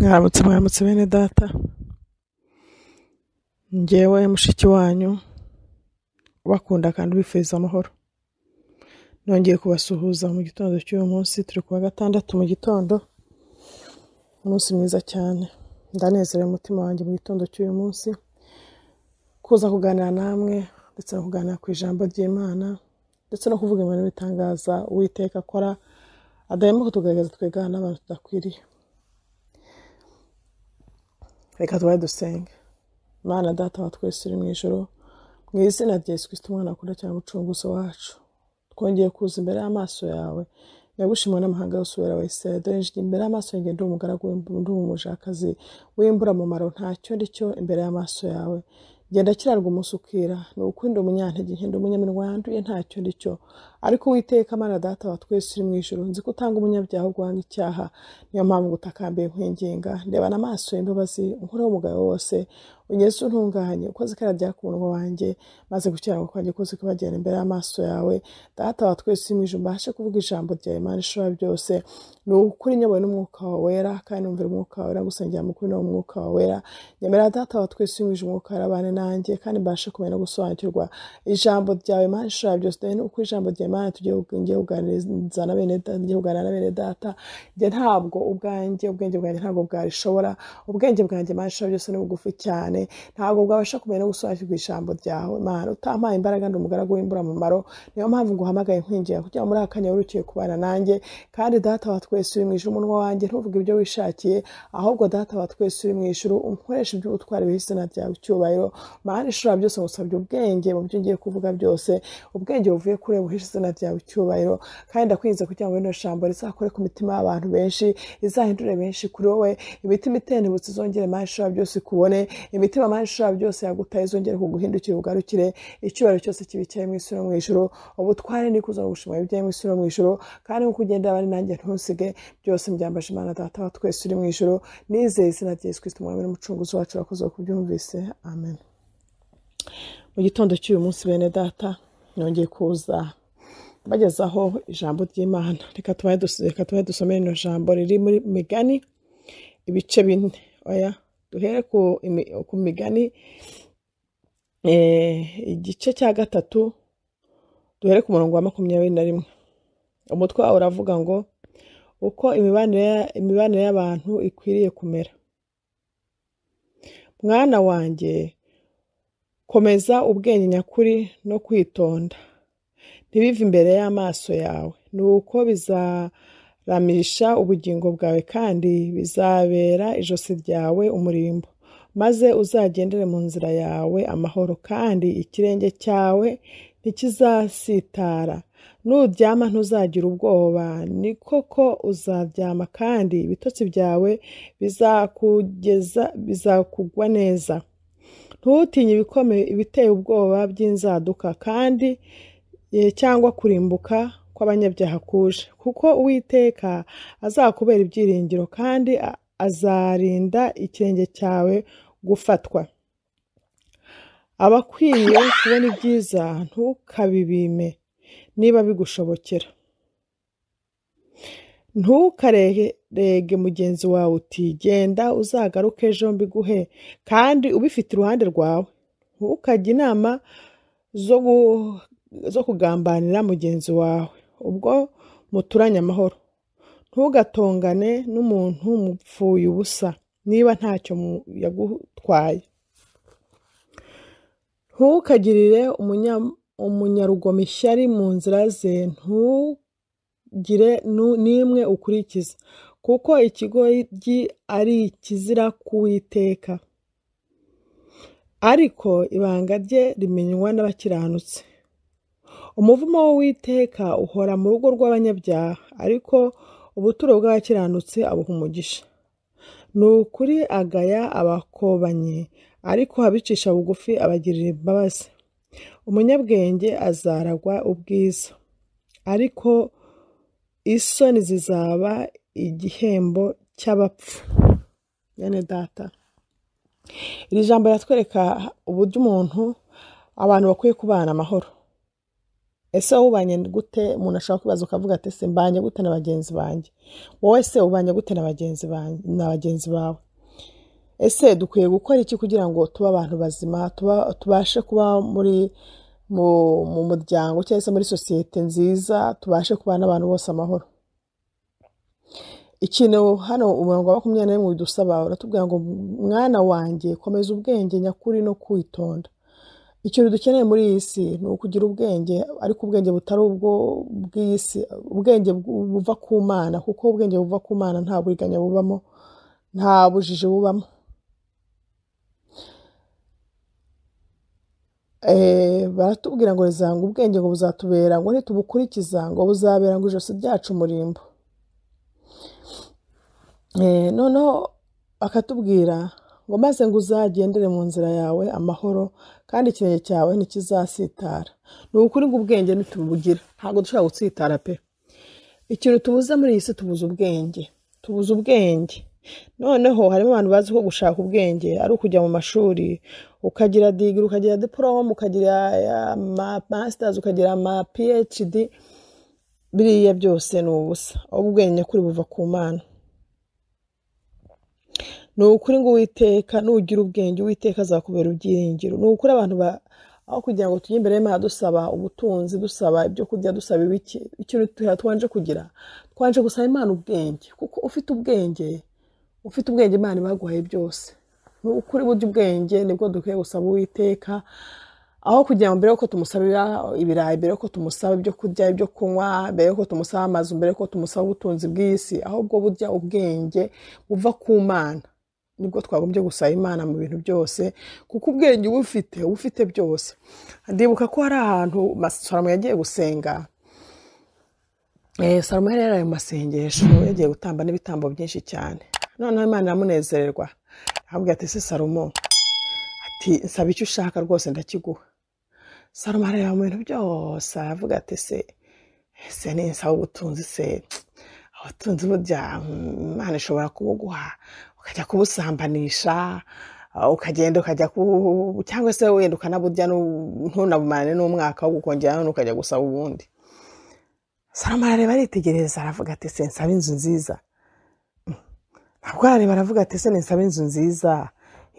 mwabutse mwamutse bene data ngewe mushiki wanyu ubakunda kandi ubifuriza amahoro nongeye kubasuhuza mu gitondo cy'uyu munsi turi kuwa gatandatu mu gitondo umunsi mwiza cyane ndanezerewe umutima wanjye mu gitondo cy'uyu munsi kuza kuganira namwe ndetse no kuganira ku ijambo ry'imana ndetse no kuvuga ibintu bitangaza uwiteka akora adahemuka tugaragaza twigana n'abantu tudakwiriye reka tubahe dusenge mwana data wa twese uri mu ijoro mu izina rya yesu kirisiti umwana akunda cyane umucunguzi wacu twongeye kuza imbere y'amaso yawe nagushimwe n'amahanga yose ubera wese dorinjye imbere y'amaso yanjye ndi umugaragu ndi umujakazi w'imbura mumaro ntacyo ndi cyo imbere y'amaso yawe genda kirarwa umusukira ni ukwinda umunyantege nkenda umunyaminwa yanduye ntacyo ndicyo ariko witeka mana data wa twese uri mu ijoro nzi ko utanga umunyabyaha urwanya icyaha niyo mpamvu ngutakambiye nkwinginga ndebana amaso y'imbabazi unkoreho umugabo wose unyeze untunganye ukoze ikarabya ku wanjye maze gukiranuka kwanjye kose kubagera imbere y'amaso yawe data wa twese umwije mbashe kuvuga ijambo rya imana ishobora byose ni ukuri nyobowe n'umwuka wera kandi numvira umwuka wera gusengera mukuru nawe umwuka wera nyemera data wa twese umwije umwuka warabane nanjye kandi mbashe kumenya no gusobanukirwa ijambo ryawe imana ishobora byose ni ukuri ijambo rya imana tugiye kuganiriza na bene na bene data njye ntabwo ubwanjye ubwenge bwanjye ntabwo bwarishobora ubwenge bwanjye imana ishobora byose ni bugufi cyane cyane ntabwo bwabasha kumenya no gusobanukirwa ijambo ryawe mana utampaye imbaraga ndi umugaragu w'imburamumaro niyo mpamvu nguhamagaye nkwinjira kugira muri aka kanya urukiye kubana nanjye kandi data wa twese uri mu ijuru umunwa wanjye ntuvuge ibyo wishakiye ahubwo data wa twese uri mu ijuru umukoresha ibyo utwara ibihizina byawe icyubahiro mana ishobora byose ngusabye ubwenge mu byo ugiye kuvuga byose ubwenge buvuye kure buhishe izina ryawe icyubahiro kandi ndakwinjiza kugira ngo rino jambo rizakore ku mitima y'abantu benshi rizahindure benshi kuri wowe imitima itendebutse izongere mana ishobora byose ikubone imitima manshira byose yagutaye zongere kuguhindukira ugarukire icyubahiro cyose kibicyaye mu isura mu ijoro ubutware ni kuzana gushima ibyaye mu isura mu ijoro kandi nkuko ugenda abari nanjye ntusige byose mbyambaje imana data twese uri mu ijoro nizeye izina rya yesu kirisito umwami n'umucunguzi wacu wakoze kubyumvise amen mu gitondo cy'uyu munsi bene data nongeye kuza bagezaho ijambo ry'imana reka tubahe dusomere ino jambo riri muri migani ibice bine oya duhere ku migani eh, igice cya gatatu duhere ku murongo wa makumyabiri na rimwe umutwe wawe uravuga ngo uko imibanire y'abantu ikwiriye kumera mwana wanjye komeza ubwenge nyakuri no kwitonda ntibive imbere y'amaso yawe ni uko biza ramisha ubugingo bwawe kandi bizabera ijosi ryawe umurimbo maze uzagendere mu nzira yawe amahoro kandi ikirenge cyawe ntikizasitara nuryama ntuzagira ubwoba ni koko uzaryama kandi ibitotsi byawe bizakugeza bizakugwa neza ntutinye ibikomeye ibiteye ubwoba by'inzaduka kandi eh, cyangwa kurimbuka kw'abanyabyaha kuje kuko uwiteka azakubera ibyiringiro kandi azarinda ikirenge cyawe gufatwa abakwiye kubona ibyiza ntukabibime niba bigushobokera ntukarege mugenzi wawe uti genda uzagaruke ejo mbiguhe kandi ubifite iruhande rwawe ntukajye inama zo kugambanira mugenzi wawe ubwo muturanye amahoro ntugatongane n'umuntu mupfuye ubusa niba ntacyo yagutwaye ntukagirire umunyarugomo ishyari mu nzira ze ntugire n'imwe ukurikiza kuko ikigoryi ari ikizira k'uwiteka ariko ibanga rye rimenywa n’abakiranutsi umuvumo w'uwiteka uhora mu rugo rw'abanyabyaha ariko ubuturo bw'abakiranutse abuha umugisha ni ukuri agaya abakobanyi ariko abicisha bugufi abagirira imbabazi umunyabwenge azaragwa ubwiza ariko isoni zizaba igihembo cy'abapfu bene data iri jambo riratwereka uburyo umuntu abantu bakwiye kubana amahoro ese wowe gute umuntu ashobora kwibaza ukavuga ati ese mbanye gute na bagenzi banjye wowe se ubanye gute na bagenzi na bagenzi bawe ese dukwiye gukora iki kugira ngo tube abantu bazima tubashe kuba muri mu muryango cyangwa se muri sosiyete nziza tubashe kubana n'abantu bose amahoro ikintu hano umurongo wa makumyabiri n'imwe bidusaba uratubwira ngo mwana wanjye komeza ubwenge nyakuri no kwitonda ikintu dukeneye muri iyi si ni ukugira ubwenge ariko ubwenge butari ubwo bw'iyi si ubwenge buva ku mana kuko ubwenge buva ku mana nta buriganya bubamo nta bujiji bubamo eh, baratubwira ngo rizanga ubwenge ngo buzatubera ngo ntitubukurikiza ngo buzabera ngo ijosi ryacu umurimbo eh, noneho bakatubwira ngo maze ngo uzagendere mu nzira yawe amahoro kandi ikirenge cyawe ntikizasitara ni ukuri ngo ubwenge ntitubugira ntabwo dushobora gutsitara pe ikintu tubuze muri iyi si tubuze ubwenge tubuze ubwenge noneho harimo abantu bazi ko gushaka ubwenge ari ukujya mu mashuri ukagira digiri ukagira diporome ukagira eh, masitazi ukagira ama phd biriya byose ni ubusa ubwenge kuri buva ku mana ni ukuri ngo uwiteka nugira ubwenge uwiteka azakubera ibyiringiro ni ukuri abantu aho kugira ngo tujye imbere y'imana dusaba ubutunzi dusaba ibyo kurya dusaba ibiki ikintu twanje kugira twanje gusaba imana ubwenge kuko ufite ubwenge ufite ubwenge imana ibaguhaye byose ni ukuri burya ubwenge nibwo dukwiye gusaba uwiteka aho kugira ngo mbere yuko tumusabira ibirayi mbere yuko tumusaba ibyo kurya ibyo kunywa mbere yuko tumusaba amazu mbere yuko tumusaba ubutunzi bw'isi ahubwo burya ubwenge buva ku mana nibwo twagombye gusaba imana mu bintu byose kuko ubwenge uba ufite uba ufite byose ndibuka ko hari ahantu salomo yagiye gusenga eh, salomo yari yari ayo masengesho yagiye gutamba n'ibitambo byinshi cyane noneho imana iramunezererwa ahabwa ati se salomo ati nsaba icyo ushaka rwose ndakiguha salomo areba mu bintu byose aravuga ati se ese ni nsaba ubutunzi se abatunzi burya hmm, imana ishobora kubuguha ukajya kubusambanisha ukagenda ukajya ku cyangwa se wenda ukanaburya ntunabumane n'umwaka wo gukongera none ukajya gusaba ubundi salomo arareba aritegereza aravuga ati se nsaba inzu nziza ntabwo arareba aravuga ati se nsaba inzu nziza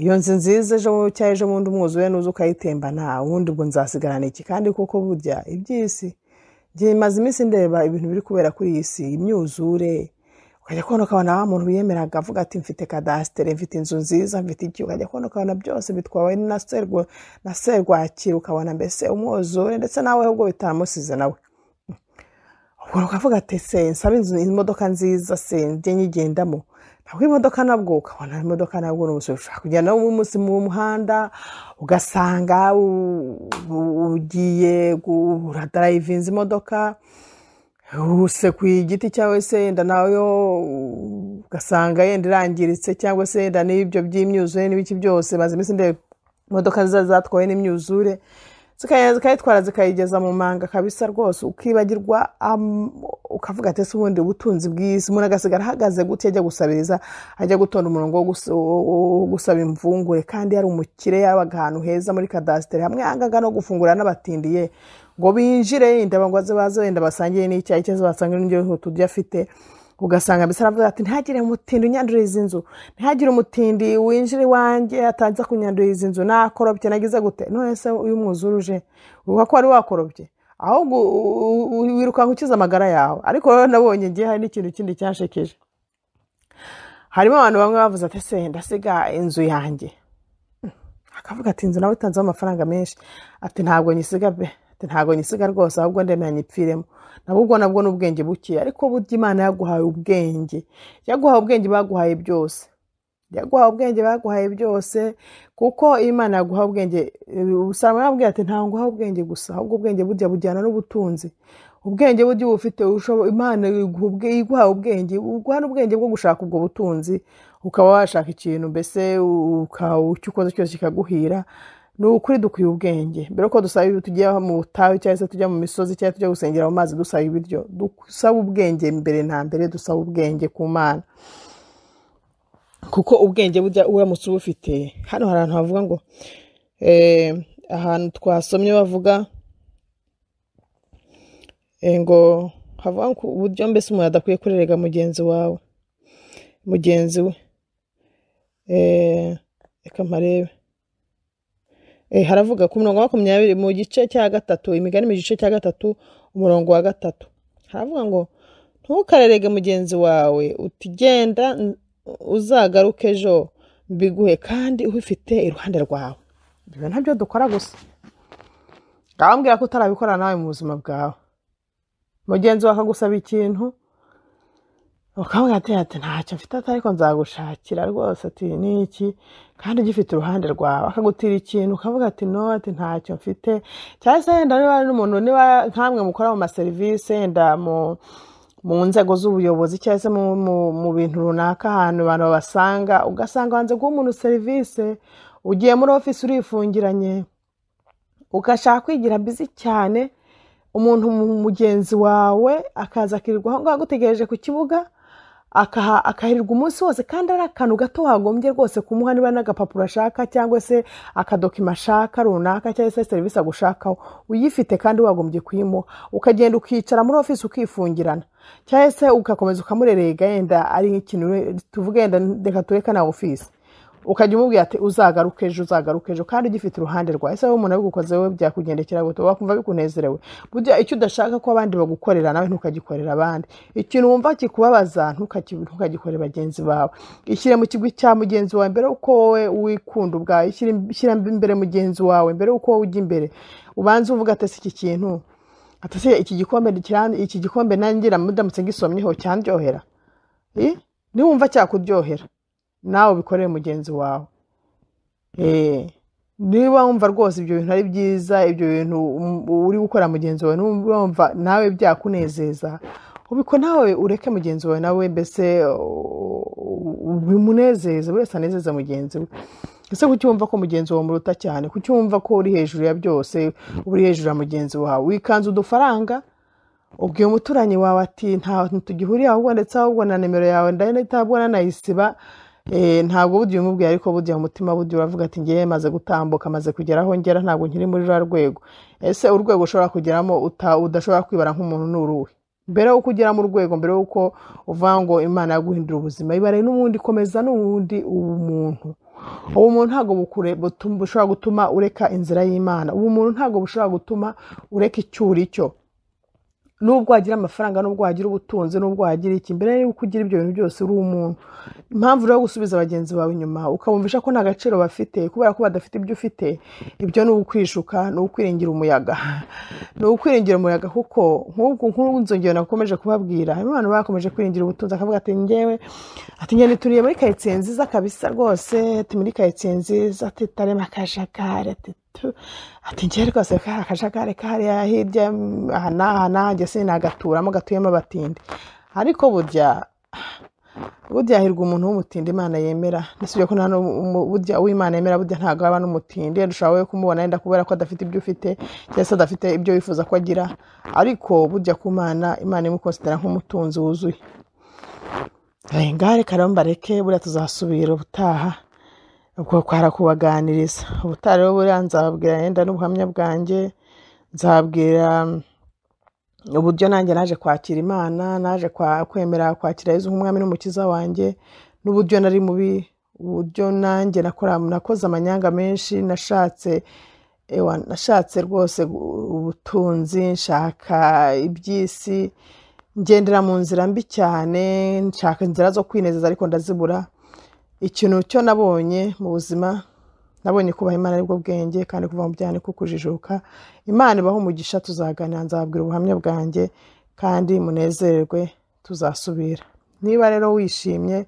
iyo nzu nziza ejo cya ejo bundi umwuzuye nuza ukayitembana ubundi ubwo nzasigarana iki kandi kuko burya iby'isi ngiye imaze iminsi ndeba ibintu biri kubera kuri iyi si imyuzure ukajya kubona ukabona wa muntu wiyemeraga avuga ati mfite kadasitere mfite inzu nziza mfite iki ukajya kubona ukabona byose bitwawe na serwakira ukabona mbese umwuzure ndetse nawe ubwo bitamusize nawe ubwo ukavuga ati se inzu imodoka nziza se nyigendamo ntabwo imodoka nabwo ukabona imodoka nabwo ni umusoro ushobora kugenda umunsi mu muhanda ugasanga ugiye uradarayivinze imodoka ku igiti cyawe se yenda nawe ugasanga yenda irangiritse cyangwa se yenda n'ibyo by'imyuzure n'ibiki byose maze iminsi ndebe imodoka zatwawe n'imyuzure zikayitwara zikayigeza mu manga kabisa rwose ukibagirwa ukavuga ati ese ubundi ubutunzi bw'isi umuntu agasigara ahagaze gutya ajya gusabiriza ajya gutonda umurongo wo gusaba imvungure kandi yari umukire yabaga ahantu heza muri kadasiteri hamwe ahangaga no gufungura n'abatindiye ngo binjire indabo ngo baze wenda basangire n'icyayi cyangwa basangire n'indyo turya afite ugasanga mbese aravuga ati ntihagire umutindi unyanduriye izi nzu ntihagire umutindi winjire iwanjye atanze kunyanduriye izi nzu nakorobye nagize gute none se uyu mwuzure uvuga ko wari wakorobye ahubwo wirukanka ukiza amagara yawe ariko rero nabonye ngiye hari n'ikintu kindi cyashekeje harimo abantu bamwe bavuze ati se ndasiga inzu yanjye hmm. akavuga ati inzu nawe itanzeho amafaranga menshi ati ntabwo nyisiga be ntabwo nyisiga rwose ahubwo ndemera nyipfiremo nabwo ubwo nabwo ni ubwenge buke ariko burya imana yaguhaye ubwenge yaguhaye ubwenge baguhaye byose yaguhaye ubwenge baguhaye byose kuko imana yaguhaye ubwenge usanga yababwira ati ntabwo nguhaye ubwenge gusa ahubwo ubwenge burya bujyana n'ubutunzi ubwenge burya uba ufite imana iguha ubwenge iguha ubwenge bwo gushaka ubwo butunzi ukaba washaka ikintu mbese icyo ukoze cyose kikaguhira ni ukuri dukwiye ubwenge mbere yuko dusaba ibyo tujya mu butayu cyangwa se tujya mu misozi cyangwa tujya gusengera mu mazi dusaba ibiryo dusaba ubwenge mbere na mbere dusaba ubwenge ku mana kuko ubwenge bujya uramutse ubufite hano hari ahantu havuga ngo eh, ahantu twasomye bavuga eh, ngo havuga ngo uburyo mbese umuntu adakwiye kurerega mugenzi wawe mugenzi we eh, reka mparebe Eh, haravuga ku murongo wa makumyabiri mu gice cya gatatu imigani mu gice cya gatatu umurongo wa gatatu haravuga ngo ntukarerege mugenzi wawe utigenda uzagaruke ejo mbiguhe kandi ubifite iruhande rwawe ibyo ntabyo dukora gusa wambwira ko utarabikora nawe mu buzima bwawe mugenzi wawe akagusabiye ikintu umukobwa atera ati ntacyo mfite ariko nzagushakira rwose ati ni iki kandi gifite uruhande rwawe akagutira ikintu ukavuga ati no ati ntacyo mfite cyangwa se wenda niba n'umuntu niba nkamwe mukora mu maserivisi wenda mu mu nzego z'ubuyobozi cyangwa se mu bintu runaka ahantu abantu babasanga ugasanga wanze guha umuntu serivisi ugiye muri ofisi urifungiranye ugashaka kwigira bizi cyane umuntu mugenzi wawe akaza akirirwa aho ngaho agutegereje ku kibuga akahererwa umunsi wose kandi ari akantu gato wagombye rwose kumuha niba n'agapapuro ashaka cyangwa se akadokima ashaka runaka cyangwa se serivisi agushakaho uyifite kandi wagombye kuyimuha ukagenda ukicara muri ofisi ukifungirana cyangwa se ugakomeza ukamurerega yenda ari ikintu tuvuge yenda reka tureke ofisi ukajya umubwira ati uzagaruke ejo uzagaruke ejo kandi ugifite uruhande rwawe ese wowe umuntu abigukoze wowe byakugendekera guto wakumva bikunezerewe burya icyo udashaka ko abandi bagukorera nawe ntukagikorera abandi ikintu wumva kikubabaza ntukagikore bagenzi bawe ishyire mu kigwi cya mugenzi wawe mbere uko wowe wikunda ubwawe ishyira imbere mugenzi wawe mbere uko wowe ujya imbere ubanza uvuga atese iki kintu atasiye iki gikombe iki gikombe nangira mudamutse ngisomyeho cyanryohera niwumva cyakuryohera nawe ubikorere mugenzi wawe eh, niba wumva rwose ibyo bintu ari byiza ibyo bintu uri gukora mugenzi wawe niba wumva nawe byakunezeza ubiko nawe ureke mugenzi wawe nawe mbese bimunezeze buri wese anezeza mugenzi we ese kucyumva ko mugenzi wawe muruta cyane kucyumva ko uri hejuru ya byose uri hejuru ya mugenzi wawe wikanze udufaranga ubwiye umuturanyi wawe ati nta tugihuriye ahubwo ndetse ahubwo na nimero yawe ndahita nayisiba Eh, ntabwo burya umubwiye ariko burya umutima mutima burya uravuga ati ngewe maze gutambuka maze kugera aho ngera ntabwo nkiri muri ruriya rwego ese urwego ushobora kugeramo udashobora kwibara nk'umuntu ni uruhe mbere yuko ugera mu rwego mbere yuko uvuga ngo imana yaguhindura ubuzima ibare n'ubundi komeza n'ubundi ubumuntu ubumuntu ntabwo bushobora gutuma ureka inzira y'imana ubumuntu ntabwo bushobora gutuma ureka cyo. nubwo wagira amafaranga nubwo wagira ubutunzi nubwo wagira iki mbere y'uko ugira ibyo bintu byose uri umuntu impamvu rero gusubiza bagenzi bawe inyuma ukabumvisha ko nta gaciro bafite kubera ko badafite ibyo ufite ibyo ni ukwishuka ni ukwiringira umuyaga ni ukwiringira umuyaga kuko nk'ubwo nk'inzongera nakomeje kubabwira harimo abantu bakomeje kwiringira ubutunzi akavuga ati ngewe ati ngende turiye muri kayitsiye nziza kabisa rwose ati muri kayitsiye nziza ati akajagari ati ati njye rwose ka kajagari kariya hirya aha n'aha nanjye sinagaturamo gatuyemo abatindi ariko burya burya hahirwa umuntu w'umutindi imana yemera nisibye ko burya uw'imana yemera burya ntabwo aba n'umutindi ndushaho we kumubona yenda kubera ko adafite ibyo ufite cyangwa se adafite ibyo wifuza ko agira ariko burya ku mana imana imukonsidera nk'umutunzi wuzuye ngare karomba buriya tuzasubira ubutaha ubwo kwarakubaganiriza ubutaha rero buriya nzababwira yenda n'ubuhamya bwanjye nzababwira mm, uburyo nanjye naje kwakira imana naje kwemera kwakira yezu nk'umwami n'umukiza wanjye n'uburyo nari mubi uburyo nanjye nakoze amanyanga menshi nashatse nashatse rwose ubutunzi nshaka iby'isi ngendera mu nzira mbi cyane nshaka inzira zo kwinezeza ariko ndazibura ikintu cyo nabonye mu buzima nabonye kubaha imana aribwo bwenge kandi kuva mu byaha niko kujijuka imana ibaho umugisha tuzaganira nzabwira ubuhamya bwanjye kandi munezerwe tuzasubira niba rero wishimye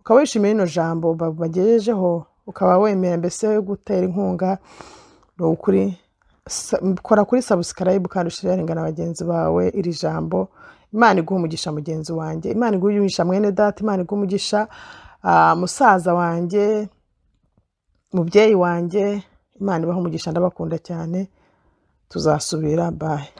ukaba wishimiye rino jambo bagejejeho ukaba wemera mbese yo gutera inkunga ni ukuri kora kuri sabusikarayibu kandi ushyire na bagenzi bawe iri jambo imana iguha umugisha mugenzi wanjye imana iguha umugisha mwene data imana iguha umugisha Ah, musaza wanjye mubyeyi wanjye imana ibaha umugisha ndabakunda cyane tuzasubira bayi